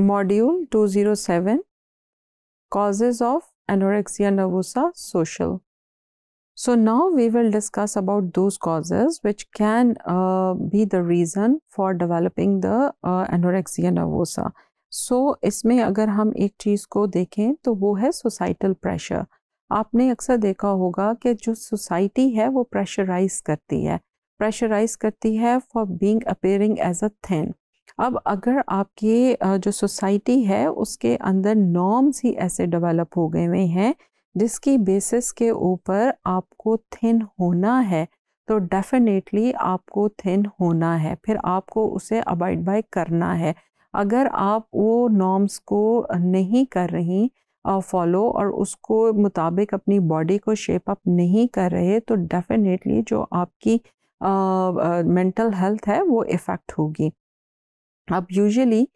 module two zero seven causes of anorexia nervosa social so now we will discuss about those causes which can be the reason for developing the anorexia nervosa so इसमें अगर हम एक चीज़ को देखें तो वो है societal pressure आपने अक्सर देखा होगा कि जो सोसाइटी है वो प्रेशराइज करती है प्रेशराइज करती है for being appearing as a thin अब अगर आपकी जो सोसाइटी है उसके अंदर नॉर्म्स ही ऐसे डेवलप हो गए हुए हैं जिसकी बेसिस के ऊपर आपको थिन होना है तो डेफिनेटली आपको थिन होना है फिर आपको उसे अवॉइड बाय करना है अगर आप वो नॉर्म्स को नहीं कर रही फॉलो और उसको मुताबिक अपनी बॉडी को शेप अप नहीं कर रहे तो डेफिनेटली जो आपकी मेंटल uh, हेल्थ है वो इफ़ेक्ट होगी अब यूजुअली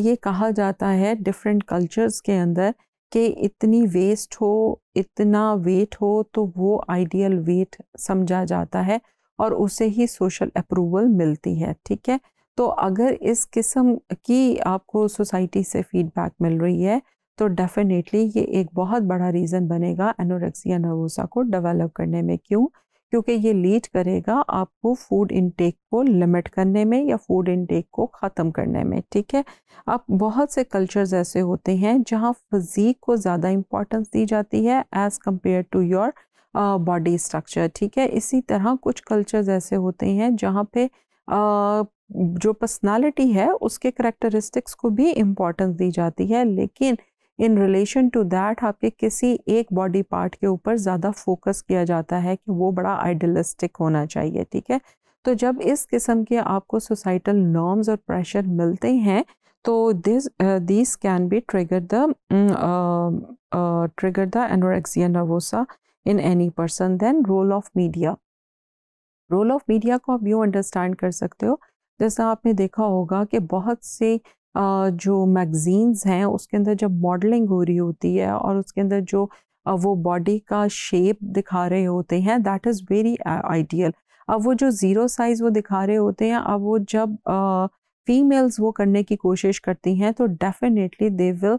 ये कहा जाता है डिफरेंट कल्चर्स के अंदर कि इतनी वेस्ट हो इतना वेट हो तो वो आइडियल वेट समझा जाता है और उसे ही सोशल अप्रूवल मिलती है ठीक है तो अगर इस किस्म की आपको सोसाइटी से फीडबैक मिल रही है तो डेफिनेटली ये एक बहुत बड़ा रीज़न बनेगा एनोरेक्सिया नर्वोसा को डेवलप करने में क्यों क्योंकि ये लीड करेगा आपको फूड इनटेक को लिमिट करने में या फूड इनटेक को ख़त्म करने में ठीक है अब बहुत से कल्चर्स ऐसे होते हैं जहाँ फिजीक को ज़्यादा इम्पोर्टेंस दी जाती है as compare to your body structure ठीक है इसी तरह कुछ कल्चर्स ऐसे होते हैं जहाँ पे uh, जो पर्सनालिटी है उसके करेक्टरिस्टिक्स को भी इम्पोर्टेंस दी जाती है लेकिन इन रिलेशन टू दैट आपके किसी एक बॉडी पार्ट के ऊपर ज़्यादा फोकस किया जाता है कि वो बड़ा आइडलिस्टिक होना चाहिए ठीक है तो जब इस किस्म के आपको सोसाइटल नॉर्म्स और प्रेशर मिलते हैं तो this this can be trigger the trigger the anorexia nervosa in any person then role of media role of media को आप यू अंडरस्टैंड कर सकते हो जैसा आपने देखा होगा कि बहुत से जो मैगज़ीन्स हैं उसके अंदर जब मॉडलिंग हो रही होती है और उसके अंदर जो वो बॉडी का शेप दिखा रहे होते हैं दैट इज़ वेरी आइडियल अब वो जो ज़ीरो साइज़ वो दिखा रहे होते हैं अब वो जब फीमेल्स वो करने की कोशिश करती हैं तो definitely they will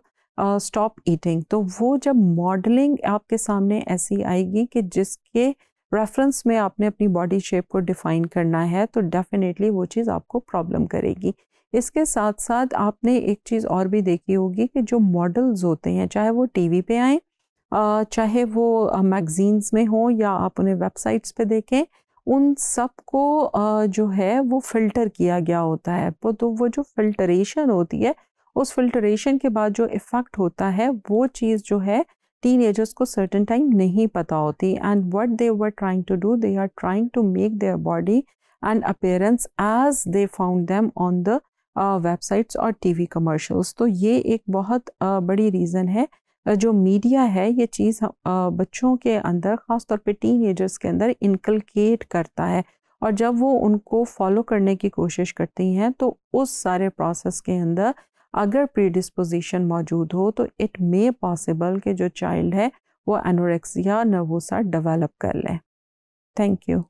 stop eating तो वो जब मॉडलिंग आपके सामने ऐसी आएगी कि जिसके रेफरेंस में आपने अपनी बॉडी शेप को डिफ़ाइन करना है तो डेफ़िनेटली वो चीज़ आपको प्रॉब्लम करेगी इसके साथ साथ आपने एक चीज़ और भी देखी होगी कि जो मॉडल्स होते हैं चाहे वो टीवी पे आए चाहे वो मैगज़ीन्स में हो या आप उन्हें वेबसाइट्स पे देखें उन सब को जो है वो फ़िल्टर किया गया होता है वो तो वो जो फिल्टरेशन होती है उस फिल्टरेशन के बाद जो इफ़ेक्ट होता है वो चीज़ जो है टीन एजर्स को सर्टन टाइम नहीं पता होती and what they were trying to do they are trying to make their body and appearance as they found them on the websites और वी कमर्शल्स तो ये एक बहुत uh, बड़ी रीज़न है uh, जो मीडिया है ये चीज़ uh, बच्चों के अंदर ख़ासतौर टीन एजर्स के अंदर इनकलकेट करता है और जब वो उनको फॉलो करने की कोशिश करती हैं तो उस सारे प्रोसेस के अंदर अगर प्रीडिस्पोजिशन मौजूद हो तो इट मे पॉसिबल कि जो चाइल्ड है वो एनोरेक्सिया नर्वोसा डेवलप कर लें थैंक यू